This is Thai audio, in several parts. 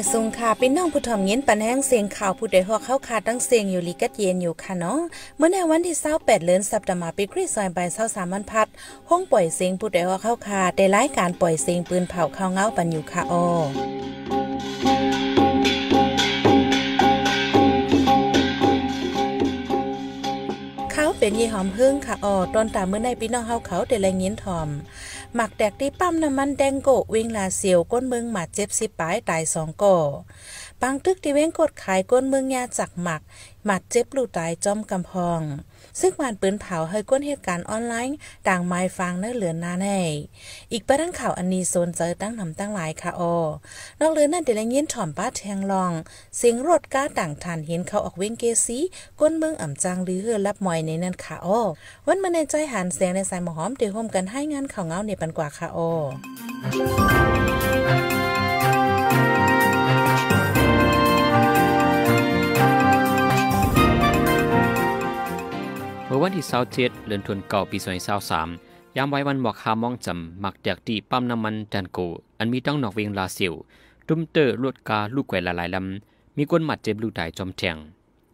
อยสุงค่ะพี่น้องผู้ถ่อมเย็นปันแห้งเสียงข่าวผู้ใดฮอกเข้าคาตั้งเสียงอยู่ลีกัดเย็นอยู่ค่ะเนาะเมื่อในวันที่เ้าแปดเลือนสัปดาห์มาปีคริสต์ศักราช23มันพัดห้องปล่อยเสียงผู้ใดฮอกเข้าคาได้รายการปล่อยเสียงปืนเผาเข้าเงาปันอยู่ค่ะอ้อเป็นยี่หอมพึ่งค่ะอ๋อตอนตามเมื่อในปีน้องเฮาเขาแต่แรงยิ้นทอมหมักแดกที่ปั๊มน้ำมันแดงโกวิ่งลาเสียวก้นเมืองหมัดเจ็บสิปายตายสองก่อปังตึกที่เว้งกดขายก้นเมืองยาจักหมัก หมัดเจ็บลูกตายจอมกำพองซึ่งมานปืนเผาให้ก้นเหตุการณ์ออนไลน์ต่างไม้ฟังเนื้อเหลือนนาแน่ อีกประเด็นข่าวอันนี้โซนเจอตั้งนำตั้งหลายค่ะโอ นอกเลือนั่นเดี๋ยวยินถ่อมป้าแทงลอง เสียงรถก้าต่างทันเห็นเขาออกเว้งเกซีก้นเมืองอ่ำจางหรือเฮือรับมอยในนั่นค่ะโอ วันมาในใจหันแสงในสายหมอหอมเดือยวโฮมกันให้งานข่าวเงาในปันกว่าค่ะโอวันที่าวเจ็ดเือนธันเก่าปีสวสามยามไว้วันหมอกคามองจำหมักแดกตีปั๊มน้ำมันดันโก อันมีต้องหนอกเวียงลาเซียวตุ้มเตอร์ลวดกาลูกแกวละลายลำมีก้นหมัดเจ็บลูกตายจอมแทง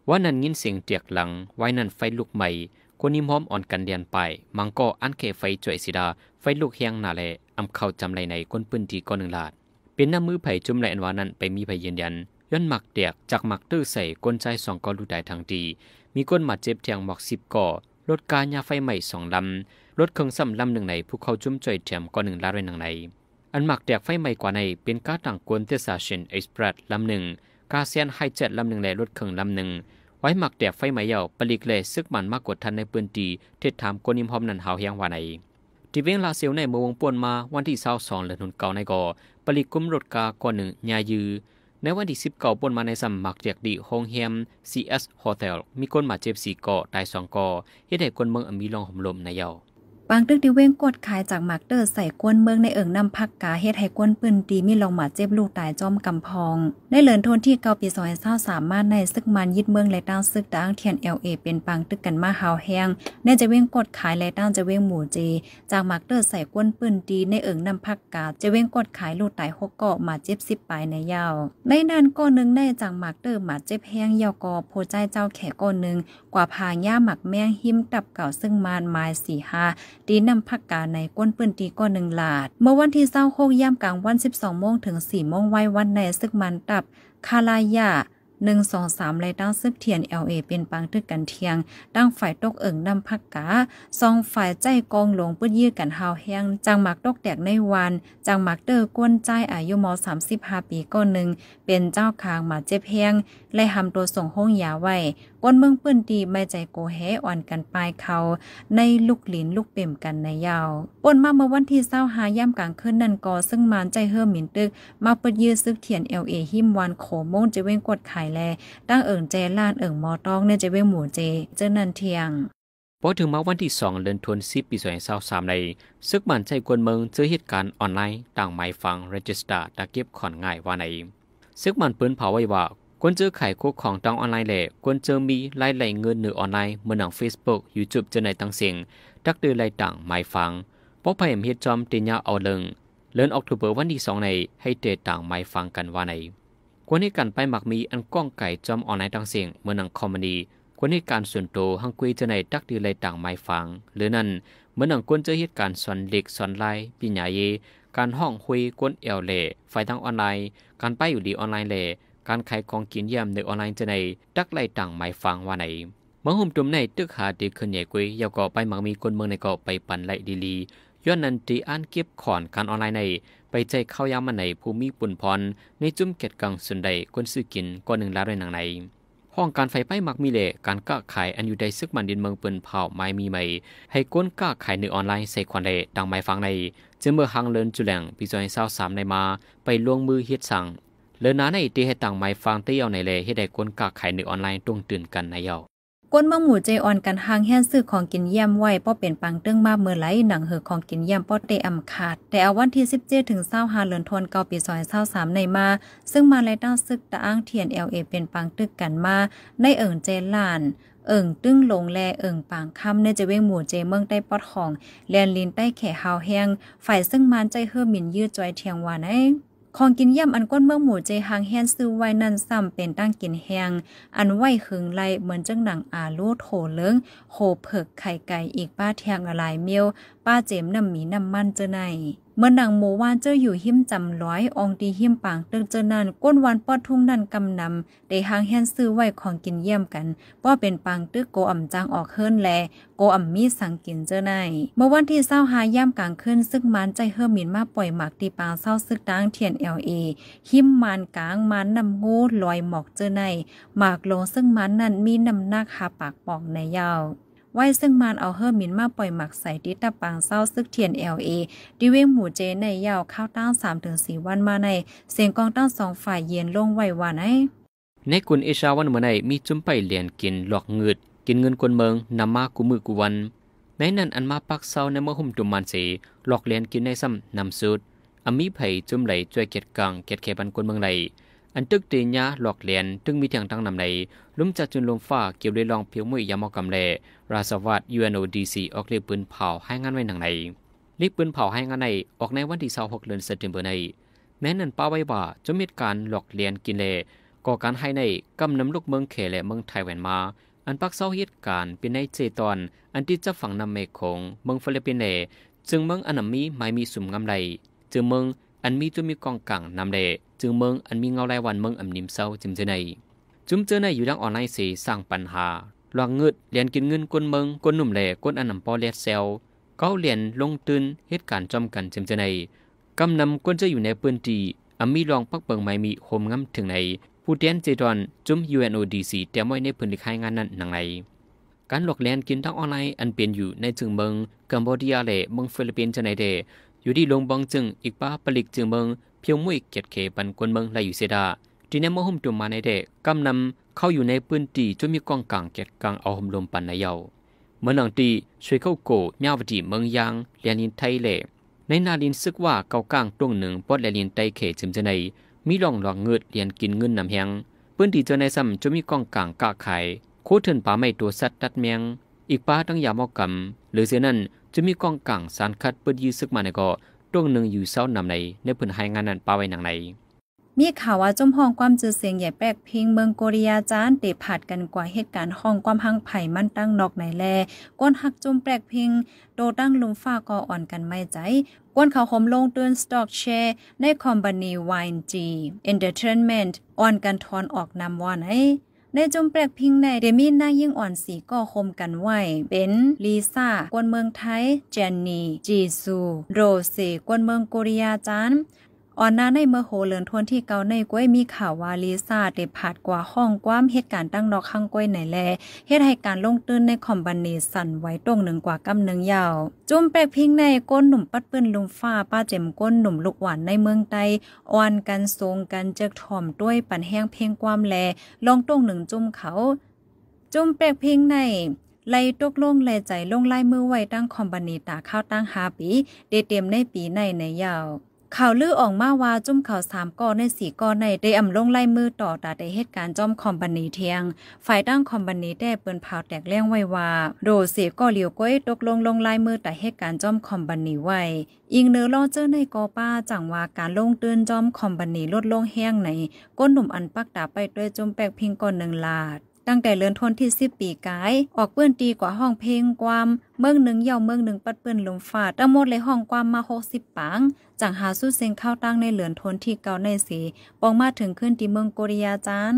ว่านั้นยินเสียงเตียกหลังไว้นั่นไฟลูกใหม่คนนิมหอมอ่อนกันเดียนไปมังก็อันเคไฟจ่วยสิดาไฟลูกเฮียงนาแลอำเข้าจำไรในก้นพื้นที่ก้อนหนึ่งลาดเป็นน้ำมือไผ่จุ่มไหลอันวานั้นไปมีไผ่ยืนยันย้อนหมักเดียกจากหมักตื้อใส่ก้นใจสองก้อนลูกตายทางดีมีคนมาเจ็บเถียงหมอกสิบก่อ รถกายาไฟใหม่สองลำ รถเครื่องซ้ำลำหนึ่งใน ผู้เขาจุ่มจ่อยเถียมก่อหนึ่งลาเรนหนึ่งใน อันหมักแดกไฟใหม่กว่าในเป็นกาต่างกวนเทสาเชนเอ็กซ์เพรสลำหนึ่ง กาเซียนไฮเจ็ดลำหนึ่งและรถเครื่องลำหนึ่ง ไว้หมักแดกไฟไหมเยาปลิกเลยซึกมันมากกดทันในปืนตีเทศดถามกนิมหอมนันหาวเฮียงวาในที่เวียงลาเซียวในเมืองป่วนมาวันที่เาร้าสองเหลือนุนเก่าในก่อปลิกกุ้มรถกาก่อนหนึ่งยายือในวันที่19ปนมาในสำมัเรจากดีโฮงเฮม CS Hotel มีคนมาเจ็บเก่อตายสอเก่อเหตุให้คนเมืองอมีลองห่มลมในเยาบางตึกที่เว้งกดขายจากหมากเตอร์ใส่กวนเมืองในเอิงนำพักกาเฮ็ดให้กวนปืนตีมีลองหมาเจ็บลูกตายจอมกำพองได้เลินทนที่เกาปีซอยเศร้าสามารถในซึกมันยึดเมืองและต้าซึกดังเทียนเอลเอเป็นบางตึกกันมาหาวแห้งในจะเว้งกดขายและต้าจะเว้งหมู่เจจากหมากเตอร์ใส่กวนปืนตีในเอิงนำพักกาจะเว้งกดขายลูกตายหกเกาะหมาเจ็บสิบปลายในยาวในนั้นก้อนนึงได้จากหมากเตอร์หมาเจ็บแห้งยาวกอโพใจเจ้าแขกก้อนนึงกว่าพาย่าหมักแมงหิมตับเก่าซึ่งมานไม้สี่ห้าตีน้ำพักกาในก้นปืนตีก้อนหนึ่งลาดเมื่อวันที่เศร้าโคกย่ำกลางวัน 12 โมงถึง 4 โมงไว้ วันในซึกมันตับ คาลายาหนึ่งสองสามไรตั้งซึกเทียนเอลเอเป็นปังตึกกันเทียง ตั้งฝ่ายตกเอิงนำพักกาสองฝ่ายใจกองหลงปื้ดยื้อกันหาวแห้ง จังหมักตกแตกในวัน จังหมักเตอร์ก้นใจอายุมอสามสิบห้าปีก้อนหนึ่งเป็นเจ้าคางมาเจ็บแห้งและหำตัวส่งห้องยาไว้ก้นเมืองปื้นดีไม่ใจโกแฮอ่อนกันปลายเขา ในลูกหลินลูกเป่มกันในยาวป่นมาเมื่อวันที่เศร้าหาย่ำกลางคืนนันกอซึ่งมานใจเฮิมหมินตึก มาเปิดยื้อซึกเถียนเอลเอหิมวันโขโมงจะเว้งกดขายแล ตั้งเอิงแจล้านเอิงมอตองเนี่ยจะเว้งหมู่เจเจนันเทียง พอถึงมาวันที่สองเดือนธันวาคมปี2สามใน ซึกมันใจกวนเมืองเจอเหตุการณ์ออนไลน์ต่างหมายฟัง register ตะเก็บขอนง่ายว่าในซึกมันเปืนเผาไว้ว่ากว â เจอข khải q u ố ง k อ o ả n น trong o n l i n มี ệ quân ล h ữ mi เ a i lệ n g น n n น o n l i เ e mượn nặng facebook youtube trên này tăng ง ỉ n trắc đưa lai ย ặ n g mai phẳng bó phải em hiết t น o n g tiền nhà ở lưng อ ớ n o c เบอร์วันที่สองใน ให้เจต่างไม่ฟังกันว่าในควรให้การไปหมักมีอันก้องไก่จอมออนไลน์ต่างเสียงเมือนังคอมเมดี้ควรให้การส่วนตัวฮังกุยจะในตักดีไลยต่างไม่ฟัง หรือนั่นเมือนังควรจอเหตุการณ์สอนเล็กสอนไลปีญญาเยการห้องคุยกวนเอลเล่ไฟทางออนไลน์ การไปอยู่ดีออนไลน์เล่การขายของกินเยี่ยมในออนไลน์จะในดักไล่ต่างหมายฟังว่าไหนมังหุ่มจุ่มใน ตึกหาดีขึ้นใหญ่กุ้ยยาวก่อไปมังมีคนเมืองในเกาะไปปั่นไล่ดีลีย้อนนันตีอ่านเก็บขอนการออนไลน์ใน ไปใจเข้ายามาในภูมิปุ่นพรในจุ่มเกตกังสุนใดคนซื้อกินก็หนึ่งล้านเรยหนังในห้องการไฟไปมักมีเละการก้าขายอันอยู่ใดซึกมันดินเมืองปืนเผาไม้มีใหม่ให้ก้นก้าขายในออนไลน์ใส่ควันใดดังไม้ฟังในจึงเมื่อหังเลินจุแหลงปีจอยเศร้าสามในมา ไปล่วงมือเฮ็ดสั่งเลอนาในตีให้ต่างไม้ฟังเตี้ยวในเลให้ได้กวนกากไข่หนึ่งออนไลน์ตรงตื่นกันในเยาก้นบางหมูใจอ่อนกันหางแห่นซื้อของกินเยี่ยมไหวป้อเป็นปังเตื้งมาเมื่อไหลหนังเหอของกินเยี่ยมป้อเตอำขาด แต่เอาวันที่17ถึงเศร้าหาเหลือนทันกาเศปีาสามในมา ซึ่งมาไลต้งซึกตะอ้างเทียนอลเป็นปังตึกกันมาในเอิงเจลานเอิงตึ้งลงแลเอิงปางค่ำเนจะเว้งหมู่เจเมืองใต้ปอดของแลนลินใต้แข่หาวแห้ง ฝ่ายซึ่งมันใจเฮือหมิ่นยืดจอยเทียงวานไอของกินย่ำอันก้นเมือหมูใเจหางแฮนซื้อไว้นั่นซ้ำเป็นตั้งกินแหงอันไหวหึงไรเหมือนจังหนังอาลูโถเลิงโหเผิกไข่ไก่อีกป้าแทงอะไรเมียว ป้าเจมน้ำหมีน้ำมันเจอไหนเมื่อนางโมว่านเจ้าอยู่หิ้มจำร้อยองดีหิ้มปางเติงเจ้านั่นก้นวันปอดทุ่งนั่นกำนำได้หางแฮนซื้อไว้ของกินเยี่ยมกันป้อเป็นปางตึกโกอ่ำจางออกเฮิรนแล โกอ่ำมีสังกินเจ้านายเมื่อวันที่เศร้าหาย่ำกลางคืนซึ่งมันใจเฮิรมินมาปล่อยหมากตีปางเศร้าซึกตังเทียนเอลเอหิ้มมันกลางมันนำงูลอยหมอกเจ้านายหมากลงซึ่งมันนั่นมีนำหนักคาปากปอกในยาวไว้ซึ่งมานเอาเฮอร์มินมาปล่อยหมักใส่ดิตาปังเศร้าซึกเทียนเอลเอดิเวงหมู่เจในยาวข้าวตั้งสามถึงสี่วันมาใน เสียงกองตั้งสองฝ่ายเย็นลงไว้วานไอในกุนเอชาวันเมื่อในมีจุ่มไปเหรียญกินหลอกเงืดกินเงินคนเมืองนำมากูมือกูวัน ในนั่นอันมาปักเศร้าในเมื่อหุ่มจุ่มมันสีหลอกเหรียญกินในซ้ำนำสุดอามีไผ่จุ่มไหลจวยเกียดกังเกียดเคบันคนเมืองไหลอันตึกตีญาหลอกเหรียญตึงมีเทียงตั้งนำในลุ่มจัดจุนลมฟ้าเกี่ยวเลยลองเพียวมวยยามอกำเลราสวัสด์ยูเอ็นโอดีซีออกเรียกปืนเผาให้งานไว้หนังในเรียกปืนเผาให้งานในออกในวันที่26เดือนสิงหาคมในแม้นั่นป้าไว้ว่าจะมีการหลอกเหรียญกินเลก่อการให้ในกำนำลูกเมืองเขและเมืองไทยแวนมาอันปักเศร้าเหตุการณ์เป็นในเจตอน อันที่จะฝังนำเมฆของเมืองฟิลิปปินส์จึงเมืองอันนมีไม่มีสุ่มงำไรจึงเมืองอันมีจุมีกองกังนำเดจึงเมืองอันมีเงาไยวันเมืองอันนิมเศร้าจึมเจในจุมเจอในอยู่ดังออนไลน์สีสร้างปัญหาลวงเงืดเรียนกินเงินก้นเมืองก้นหนุ่มเล่ก้นอันนำปอเลยเซลเก้าเหรียญลงตื่นเหตุการณ์จอมกันจึมเจในกำนำก้นจะอยู่ในปืนจีอันมีรองปักเปิงไม่มีโฮมง้าถึงในผู้เตียนเจดอนจุม UNODC เตรียมไว้ในพื้นที่ค่ายงานนั้นหนังไนการหลอกเลียนกินทั้งออนไลน์อันเปลี่ยนอยู่ในจึงเมืองกัมพูชาและเมืองฟิลิปปินส์จะในเดอยู่ที่ลงบังจึงอีกป้าผลิตจึงเมืองเพียวมุ่ยเกียดเขบันกวนเมืองไรอยู่เสดาที่ในมอห่มตุมมาในเดกกำนำเข้าอยู่ในพื้นตีจนมีกองกลางเกียดกลางเอาห่มลมปันในเยาเมืองหลังตีช่วยเข้าโกเมียวดีเมืองยางเลียนินไทยเล่ในนาลินซึกว่าเกากลางตรงหนึ่งปอดเลียนินไตเขจึมจะในมีร่องหลองเงือดเลียนกินเงินนำแหงพื้นตีจนในซ้ำจนมีกองกลางกาไข่โคเทินป่าไม้ตัวสัตว์ตัดเมียงอีกป้าตั้งยามอกกำหรือเสนั้นจะมีกองกลางสารคัดเปิดยื้อซึกมาในก็ตรงหนึ่งอยู่เศร้านำในในพื้นหายงานนั้นป้าไว้หนังในมีข่าวว่าจมห้องความเจือเสียงใหญ่แปลกพิงเมืองโกริยาจานเตะผาดกันกว่าเหตุการณ์ห้องความหังไผ่มั่นตั้งนอกในแลก้นหักจมแปลกพิงโดตั้งลุมฟ้าก่ออ่อนกันไม่ใจก้นเขาหมลงเตือนสต็อกแชร์ในคอมบานีวายจีเอนเตอร์เทนเมนต์อ่อนกันทอนออกนำว่าไหนในจุมแปลกพิงใน เดมี่หน้ายิ่งอ่อนสีก็คมกันไหวเบนลีซ่ากวนเมืองไทย เจนนี่ จีซู โรเซกวนเมืองกกริยาจันอ่อนนาในเมื่อโหเลินทวนที่เกาในกล้วยมีข่าวว่าลีซ่าเดผาดกว่าห้องความเหตุการณ์ตั้งนอกข้างกล้วยไหนแลเหตุให้การลงตื้นในคอมบันเนสันไว้ตรงหนึ่งกว่ากำหนึ่งยาวจุ่มแปลกพิงในก้นหนุ่มปัดปื้นลุมฟ้าป้าเจ็มก้นหนุ่มลูกหวานในเมืองใต้อ่อนกันทรงกันเจิกถ่อมด้วยปั่นแห้งเพียงความแลลองตรงหนึ่งจุ่มเขา จุ่มแปลกพิงใน ไล่ตกลงแลใจลงไล่มือไว้ตั้งคอมบันเนตาข้าวตั้งหาปี เดเต็มในปีในในยาวข่าวลือออกมาว่าจุ่มข่าวสามกอในสี่กอในได้อํำลงไล่มือต่อตาได้เหตุการณ์จอมคอมบันีเทียงฝ่ายตั้งคอมบันีได้เปินเผาแตกเลี้ยงไว้ว่าโดสีกอเหลียวก้อยตกลงลงไล่มือแต่เหตุการณ์จอมคอมบันีไว้ อิงเนื้อล่อเจอในกอป้าจังว่าการลงเตือนจอมคอมบันีลดลงแห้งในก้นหนุ่มอันปักตาไปด้วยจุ่มแปกพิงก่อนหนึ่งลาดตั้งแต่เลือนทนที่สิบปีกาย ออกเปื้อนตีกว่าห้องเพลงความเมืองหนึ่งเย่าเมืองหนึ่งปัดเปื้อนลมฝาดตั้งหมดเลยห้องความมาหกสิบปังจากหาสู้เซงเข้าตั้งในเหลือนทนที่เก่าในสี ปองมาถึงขึ้นที่เมืองโกริยาจัน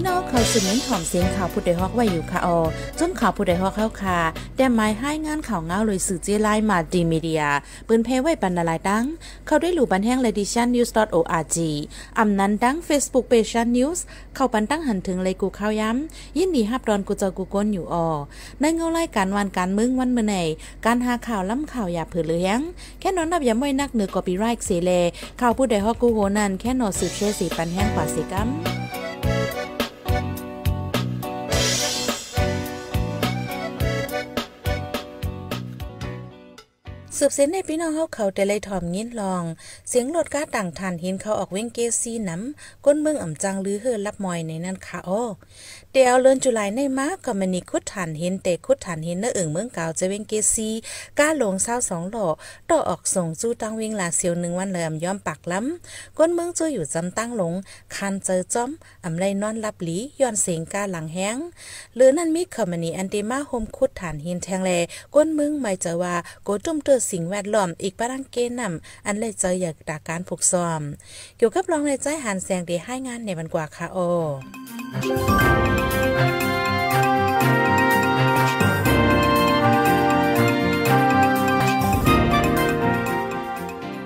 ี่น้องเขาสืบเน้นหอมเสียงข่าวผู้ใดฮอกไว้อยู่ค่ะออจนข่าวผู้ใดฮอกเข้าค่ะ แต่ไม้ให้งานข่าวเงาเลยสื่อเจไลมาดีมีเดียเปืนเพไว้บรรนาลายตั้งเข้าได้หลู่บันแห้งเลดิชันนิวส์ .org อำนั้นดังเฟซบุ๊กเพจชันิวส์เข้าบันตั้งหันถึงเลยกูข้าวย้ำ ยินดีฮับดอนกูเจอกูก้นอยู่ออในเงาไล่การวันการมึงวันเมื่อไหการหาข่าวล้ำข่าวอย่าเผือเลี้ยงแค่นอนนับอย่าไม่นักเหนือกอปีไรค์เสเลข่าวผู้ใดฮอกกูโหนันแค่นอสืบเชื่อสีปันแห้งกว่าสิกัมสืบเส้นในพี่น้องเฮาเขาแต่เลยถ่อมยินลอง เสียงรถก้าต่างทันเห็นเขาออกเว้งเกซีน้ำก้นเมืองอ่ำจังหรือเฮือรับมอยในนั่นค่ะอ้อเดียวเลือนจุลายในมาก็มันนีคุดทันเห็นแต่คุดทันเห็นเนื้ออ่งเมืองเก่าจะเว้งเกซี ก้าลงเศร้าสองหล่อต่อออกส่งจู้ตั้งเว้งลาเสียวหนึ่งวันเลอ่มย้อมปักล้ำก้นเมืองจู้อยู่จำตั้งหลงคันเจอจอมอ่ำไรนอนรับหลีย้อนเสียงก้าหลังแห้งหรือนั่นมีคอมมานีอันเดมาโฮมคุดฐานหินแทงแลก้นเมืองไม่จะว่าโกจุ่มเตอร์สิ่งแวดล้อม อีกปรังเกณฑ์นำ อันเลยเจออยากดาการผูกซ้อม เกี่ยวกับรองในใจหันแสงดีให้งานในวันกว่าค่ะโอ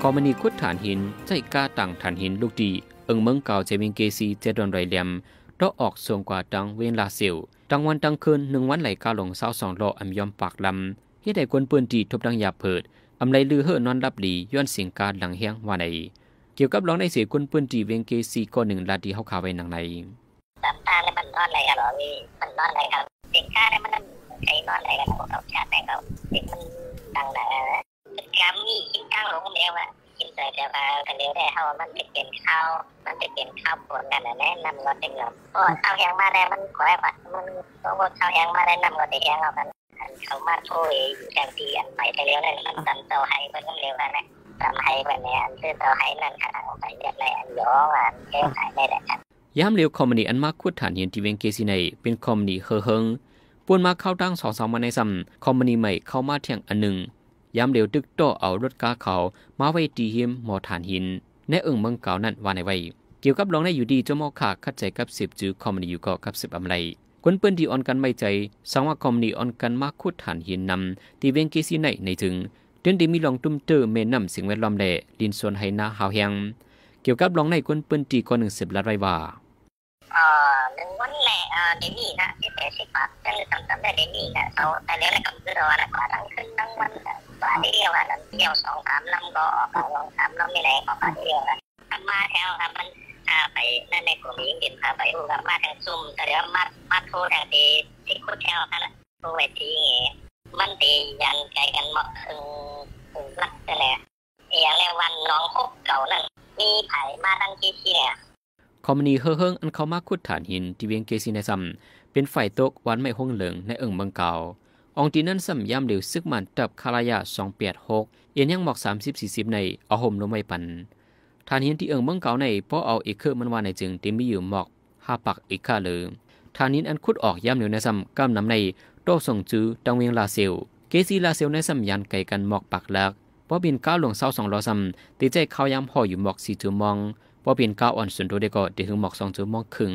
คอมมินีคุดฐานหินใจกล้าต่างฐานหินลูกดี เอิงเมืองเก่าเจมิงเกซีเจดอนไรเลียมดอออกส่งกว่าดังเวนลาเซลดังวันดังคืนหนึ่งวันไหลกาหลงเศร้าสองโลอัมยอมปากลำเฮ็ดให้คนปืนตีทบดังหยาบเพิดอำไลลือเฮอนอนรับดีย้อนเสียงการหลังเฮียงว่าในเกี่ยวกับร้องในเสียคนปืนตีเวงเกซีก็อหนึ่งลาดีเฮาขาไว้หนังในตัตาแล้วมันนอนอะไรันหรับมันนอนไะไครับเสียงกาเนี่ยมันไอ้นอนไรกันครับชาติไหนคราเสียงมันดังไหนกามีกินข้าวหลงเดียวอะกินใส่แต่ว่ากันเดียวได้เฮามันเปลี่ยนข้าวมันเปลี่ยนข้าวปวดกันนะแน่นำรถเป็นเงินโอ้ข้าวแห้งมาแด้มันขอัวว่ามันต้องข้าวแห้งมาแด้นำรถไปแหงเอากันเขามาโอยแางทีอันใหม่ไปแล้วนั่นมันตันเตาไฮมันก็เร็วนล้นะทำไฮวันนี้อันคือเตาไฮนั่นขนาดของไปเรียกในอันย้อนอันแก้ไขได้แต่กันยามเร็วคอมมินีอันมากคุดฐานเห็นทีเวงเกซีในเป็นคอมมินีเฮอเฮงปวนมาเข้าตั้งสองสามวันในซ้ำคอมมินีใหม่เข้ามาเที่ยงอันหนึ่งย้ำเร็วตึกโตเอารถกาเขามาไว้ตีหิมหมอฐานหิน ในเอิงเมืองเก่านั่นวานในไว้เกี่ยวกับรองในอยู่ดีจมอขาดขัดใจกับสิบจือคอมมินีอยู่ก็กับสิบอํไรคนเปิ้นที่อ่อนกันไม่ใจสังว่าคอมนี่อ่อนกันมากคุดฐานหินนำที่เวงกีซีในในถึงเดืนดีมีลองตุ้มเตอร์เมนำสิ่งแวดล้อมแลดินส่วนไหนาหาวแหงเกี่ยวกับลองในคนเปิ้นตีก่อนหนึ่งสิบลัดไว้ว่าอ่าหนึ่งวันแหละอ่าเดนี่นะที่แต่สิบบาทจะทรือต่ำๆได้เดนี่นะเขาแต่เนี้ยก็คือว่าละกว่าทั้งขึ้นทั้งวันกว่าที่เดียวอ่ะเดียวสองสามลำก็ออกสองสามลำนี่แหละออกมาเดียวอ่ะมาแถวรับมันพาไปนั่นในกลุ่มนิ้งเด่นพาไปอุกับมาทางซุ่ม แต่เดี๋ยวมามาโทรทางดีตีคุ่แถวนันละโทรไปทีเงี้มันตียันใจกันเหมาะถึงถึรักแต่แล้วอย่างแรกวันน้องคบเก่า นั่นมีไผ่มาตั้งที่ทีเนี่ย คอมมานีเฮอเฮิงอันเขามาคุดฐานหิน ที่เวียงเกซินซัมเป็นฝ่ายโต๊ะวันไม่ห้องเหลืองในเอิงบองเก่า องตีนั่นสัมย่ำเดือวซึกมันตับคารายาสองแปดหกเอียนยังหมอกสามสิบสี่สิบในอหมลมไม่ปันท่านเห็นที่เอิงเมืองเก่าในพ้อเอาเอกเคอรมันว่าในจึงติมีอยู่หมอกห้าปักอีกค่าเลยท่านนินอันคุดออกย้ำเหนียวในซ้ำก้ามนำในโต้ส่งจื้อตังเวียงลาเซลเกซีลาเซลในซ้ำยันไก่กันหมอกปักแลกพอบินก้าหลวงเศร้าสองล้อซ้ำตีใจเขาย้ำห่ออยู่หมอกสี่จูมองพอบินก้าอ่อนสุวนตัวด็กก็ตีถึงหมอกสองจูมองครึ่ง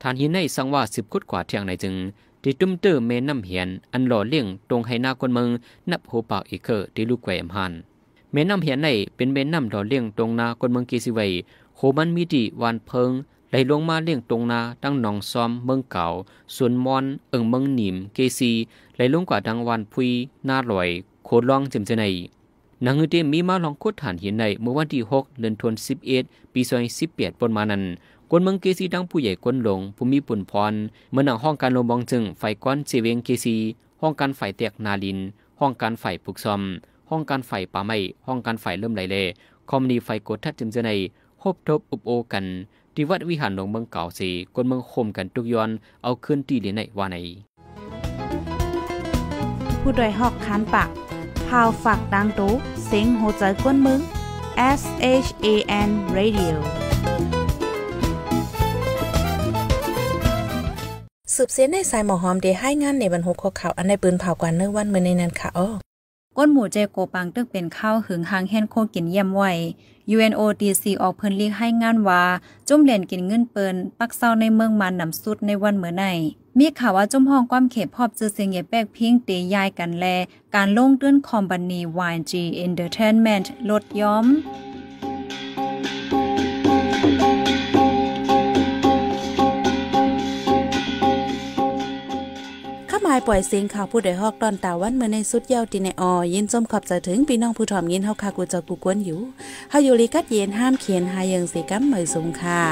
ท่านหินในสังว่าสิบคุดกว่าเที่ยงในจึงตีตุ้มเตอร์เมนน้ำเหียนอันหล่อเลี้ยงตรงใหหน้าคนเมือง นับหูปากอีกเคอตีลูกแกวมหันเมนนาำเหียนใน เป็นเมนนาำดอเลี้ยงตรงนาคนเมืองกีสิไวโคมันมีดีวานเพิงไหลลงมาเลี้ยงตรงนาตั้งหนองซอมเมืองเก่าส่วนมอน เอิงเมืองหนิมเกซีไหลลงกว่าดังวันพุย นาลอย โคลองจิมเจไนนางเือเตมีมาลองโคดฐานเหียนในเมื่อวันที่ 6เดือนธันวาคมปี2018ปนมานั้นคนเมืองเกซีดังผู้ใหญ่คนหลงผู้มีปุ่นพรเมื่อหนังห้องการลมบองจึงไฟก้อนเซเวงเกซีห้องการไฟแตกนาลินห้องการไฟปลุกซอมห้องการไฟป่าไม้ห้องการไฟเริ่มไหลเลคอมนีไฟกดทัดจึมเจในฮบทบอุบโอ กัน ที่วัดวิหารหลวงเมืองเก่าสีกนเมืองคมกันทุกย้อนเอาขึ้นที่เดียในวาในผู้โดยหอกคันปากพาวฝากดังตู้เซ็งโหใจกวนมึง S H A N Radio สืบเสียในสายหมอหอมเดให้งานในบรรบุกข่าวอันในปืนเผากว่าเนื้อวันเมื่อในนั้นค่ะอ้อก้นหมู่เจโกปังตึกเป็นข้าวหึงหางแห่นโคกินเยี่ยมไว UNODC ออกเพิ่นลีกให้งานว่าจุ่มเหรียญกินเงินเปิน ปักเศร้าในเมืองมันนำสุดในวันเมื่อหนมีข่าวว่าจุ่มห้องความเขตพอบจือเสียงเยแปกพิงเตยายกันแล การลงเตื้นคอมบันี YG Entertainment ลดย้อมหายปล่อยเสียงข่าวผู้ใดฮอกตอนตาวันเมื่อในสุดเย้าตีในออยินส้มขอบจะถึงพี่น้องผู้ถ่อมยินเฮาคากูจะกูกวนอยู่เฮาอยู่ลีกัดเย็นห้ามเขียนหายังสีกํมเหมยสูงค่ะ